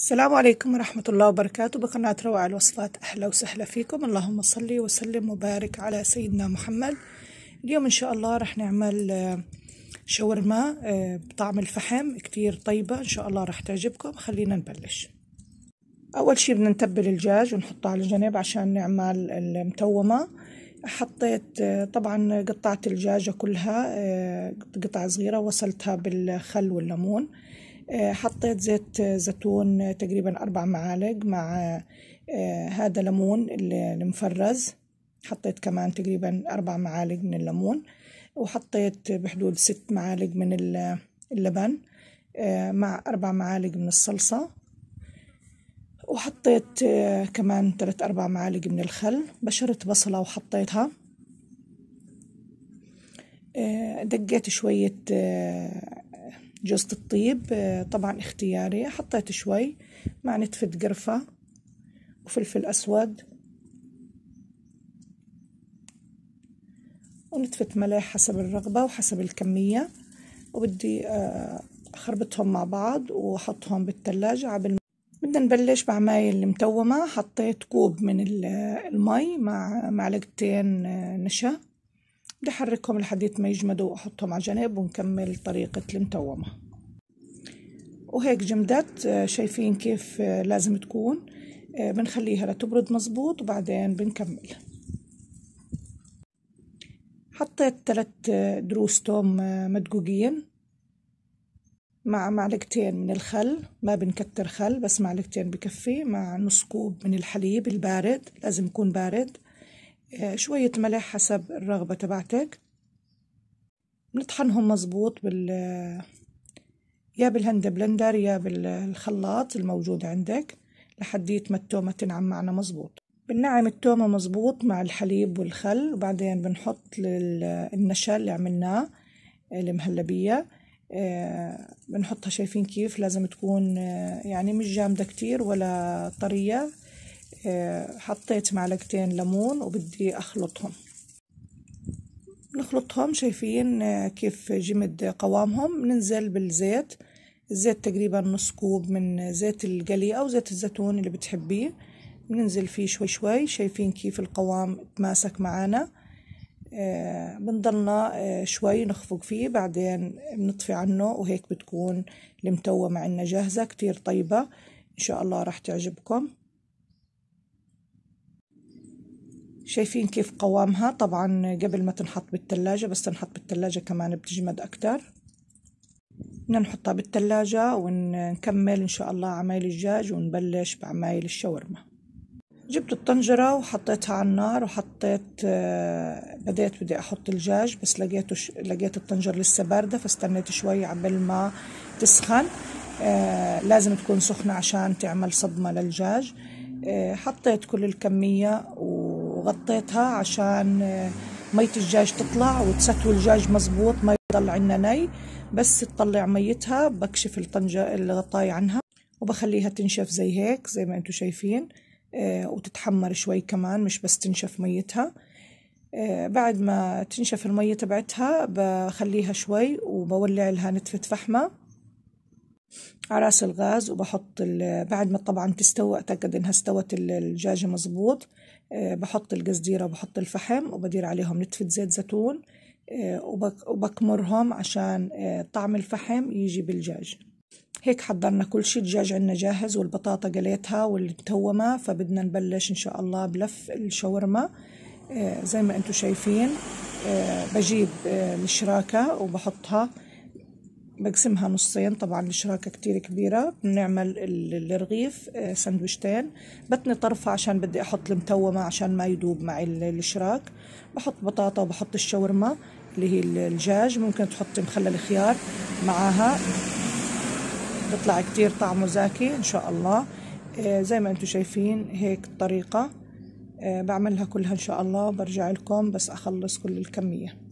السلام عليكم ورحمة الله وبركاته بقناة روعة الوصفات أهلا وسهلا فيكم اللهم صلي وسلم وبارك على سيدنا محمد اليوم إن شاء الله رح نعمل آه، شاورما آه، بطعم الفحم كتير طيبة إن شاء الله رح تعجبكم خلينا نبلش أول شي بدنا نتبل الجاج ونحطه على جنب عشان نعمل المتومة حطيت آه، طبعا قطعت الجاجة كلها قطع صغيرة وصلتها بالخل والليمون آه، حطيت زيت آه، زيتون آه، تقريبا أربع معالق مع هذا ليمون المفرز حطيت كمان تقريبا أربع معالق من الليمون وحطيت بحدود ست معالق من اللبن مع أربع معالق من الصلصة وحطيت كمان ثلاث أربع معالق من الخل بشرت بصلة وحطيتها دقيت شوية جوزة الطيب آه، طبعا اختياري حطيت شوي مع نتفة قرفة وفلفل أسود ونتفة ملح حسب الرغبة وحسب الكمية وبدي آه، أخربطهم مع بعض وأحطهم بالثلاجة عبل بدنا نبلش بعمايل المتومة حطيت كوب من المي مع معلقتين آه، نشا بدي أحركهم لحد ما يجمدوا وأحطهم على جنب ونكمل طريقة المتومة وهيك جمدت آه، شايفين كيف آه، لازم تكون آه، بنخليها لتبرد مزبوط وبعدين بنكمل حطيت ثلاث دروس توم مدقوقين مع معلقتين من الخل ما بنكتر خل بس معلقتين بكفي مع نص كوب من الحليب البارد لازم يكون بارد آه، شوية ملح حسب الرغبة تبعتك بنطحنهم مظبوط بال آه، يا بالهند بلندر يا بالخلاط الموجود عندك لحديت ما التومة تنعم معنا مظبوط بنعم التومة مظبوط مع الحليب والخل وبعدين بنحط النشا اللي عملناه آه، المهلبية بنحطها شايفين كيف لازم تكون يعني مش جامدة كتير ولا طرية حطيت معلقتين ليمون وبدي أخلطهم نخلطهم شايفين آه، كيف جمد قوامهم ننزل بالزيت الزيت تقريبا نص كوب من زيت القلي أو زيت الزيتون اللي بتحبيه بننزل فيه شوي شوي شايفين كيف القوام تماسك معانا آه، بنضلنا آه، شوي نخفق فيه بعدين بنطفي عنه وهيك بتكون المتوة معنا جاهزة كتير طيبة إن شاء الله راح تعجبكم شايفين كيف قوامها طبعا قبل ما تنحط بالثلاجة بس تنحط بالثلاجة كمان بتجمد أكتر بدنا نحطها بالثلاجة ونكمل إن شاء الله عمايل الدجاج ونبلش بعمايل الشاورما جبت الطنجرة وحطيتها على النار وحطيت آه، بديت بدي أحط الدجاج بس لقيت ش... لقيت الطنجرة لسه باردة فاستنيت شوي عبال ما تسخن آه، لازم تكون سخنة عشان تعمل صدمة للدجاج آه، حطيت كل الكمية و وغطيتها عشان آه، مية الدجاج تطلع وتستوي الدجاج مزبوط ما يضل عنا ني بس تطلع ميتها بكشف الطنجة الغطاية عنها وبخليها تنشف زي هيك زي ما انتم شايفين آه، وتتحمر شوي كمان مش بس تنشف ميتها آه، بعد ما تنشف المية تبعتها بخليها شوي وبولع لها نتفة فحمة على رأس الغاز وبحط بعد ما طبعا تستوى أتأكد إنها استوت الدجاجة مظبوط آه، بحط القصديرة وبحط الفحم وبدير عليهم نتفة زيت زيتون آه، وبكمرهم عشان آه، طعم الفحم يجي بالدجاج هيك حضرنا كل شيء الدجاج عندنا جاهز والبطاطا قليتها والمتومة فبدنا نبلش إن شاء الله بلف الشاورما زي ما انتم شايفين بجيب الشراكة وبحطها بقسمها نصين طبعا الشراكة كتير كبيرة بنعمل الرغيف آه، سندويشتين بتني طرفة عشان بدي أحط المتومة عشان ما يدوب معي الشراك بحط بطاطا وبحط الشاورما اللي هي الجاج ممكن تحطي مخلل خيار معاها بيطلع كتير طعمه زاكي إن شاء الله آه، زي ما انتم شايفين هيك الطريقة آه، بعملها كلها إن شاء الله برجع لكم بس أخلص كل الكمية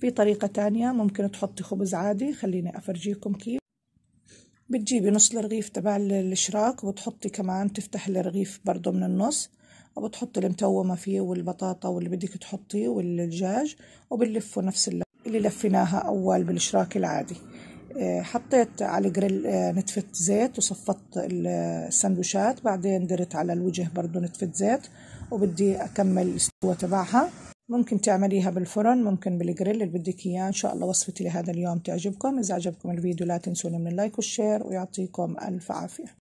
في طريقة تانية ممكن تحطي خبز عادي خليني أفرجيكم كيف بتجيبي نص الرغيف تبع الشراك وبتحطي كمان تفتح الرغيف برضو من النص وبتحطي المتومة فيه والبطاطا واللي بدك تحطيه والدجاج وبنلفه نفس اللي لفيناها أول بالشراك العادي آه، حطيت على جريل آه، نتفة زيت وصفت السندوشات بعدين درت على الوجه برضو نتفة زيت وبدي أكمل الاستوى تبعها ممكن تعمليها بالفرن ممكن بالجريل اللي بدك اياه ان شاء الله وصفتي لهذا اليوم تعجبكم اذا عجبكم الفيديو لا تنسون من اللايك والشير ويعطيكم الف عافيه